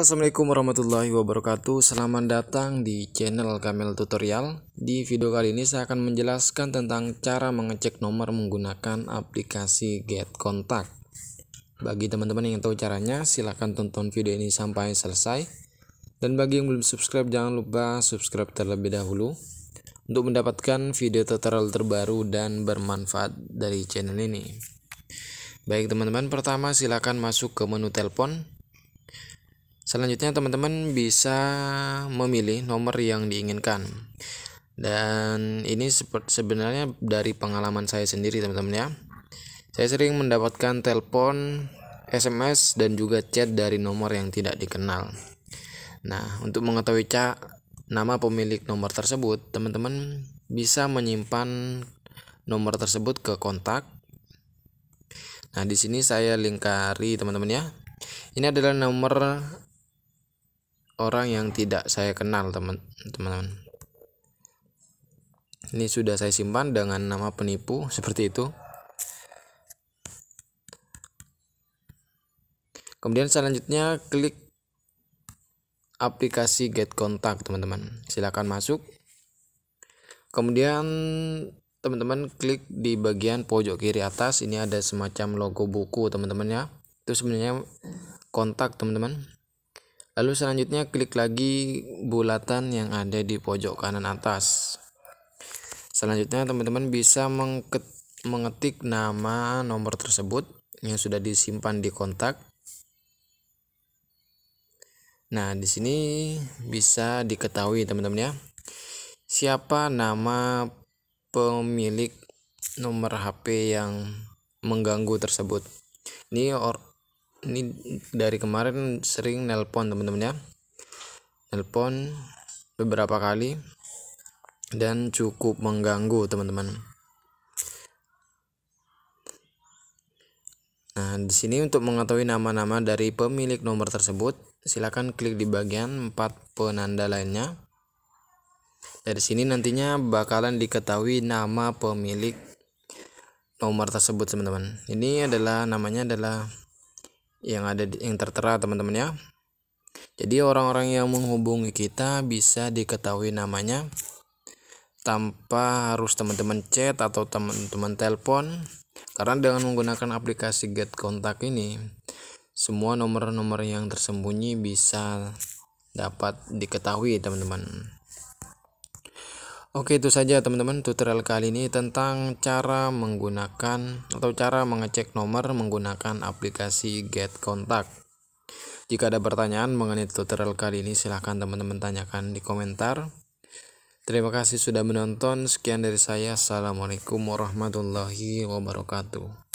Assalamualaikum warahmatullahi wabarakatuh Selamat datang di channel Kamil Tutorial Di video kali ini saya akan menjelaskan tentang cara mengecek nomor menggunakan aplikasi Get Contact Bagi teman-teman yang tahu caranya silahkan tonton video ini sampai selesai Dan bagi yang belum subscribe jangan lupa subscribe terlebih dahulu Untuk mendapatkan video tutorial terbaru dan bermanfaat dari channel ini Baik teman-teman pertama silahkan masuk ke menu telepon Selanjutnya teman-teman bisa memilih nomor yang diinginkan. Dan ini sebenarnya dari pengalaman saya sendiri teman-teman ya. Saya sering mendapatkan telepon, SMS dan juga chat dari nomor yang tidak dikenal. Nah, untuk mengetahui cak nama pemilik nomor tersebut, teman-teman bisa menyimpan nomor tersebut ke kontak. Nah, di sini saya lingkari teman-teman ya. Ini adalah nomor orang yang tidak saya kenal teman-teman ini sudah saya simpan dengan nama penipu seperti itu kemudian selanjutnya klik aplikasi get Contact teman-teman silahkan masuk kemudian teman-teman klik di bagian pojok kiri atas ini ada semacam logo buku teman-teman ya itu sebenarnya kontak teman-teman Lalu selanjutnya klik lagi bulatan yang ada di pojok kanan atas. Selanjutnya teman-teman bisa mengetik nama nomor tersebut yang sudah disimpan di kontak. Nah, di sini bisa diketahui teman-teman ya. Siapa nama pemilik nomor HP yang mengganggu tersebut. Ini ini dari kemarin sering nelpon teman-teman ya nelpon beberapa kali dan cukup mengganggu teman-teman nah di sini untuk mengetahui nama-nama dari pemilik nomor tersebut silakan klik di bagian empat penanda lainnya dari sini nantinya bakalan diketahui nama pemilik nomor tersebut teman-teman ini adalah namanya adalah yang ada yang tertera teman-teman ya. Jadi orang-orang yang menghubungi kita bisa diketahui namanya tanpa harus teman-teman chat atau teman-teman telepon karena dengan menggunakan aplikasi Get Kontak ini semua nomor-nomor yang tersembunyi bisa dapat diketahui teman-teman. Oke itu saja teman-teman tutorial kali ini tentang cara menggunakan atau cara mengecek nomor menggunakan aplikasi Get Contact. Jika ada pertanyaan mengenai tutorial kali ini silahkan teman-teman tanyakan di komentar. Terima kasih sudah menonton. Sekian dari saya. Assalamualaikum warahmatullahi wabarakatuh.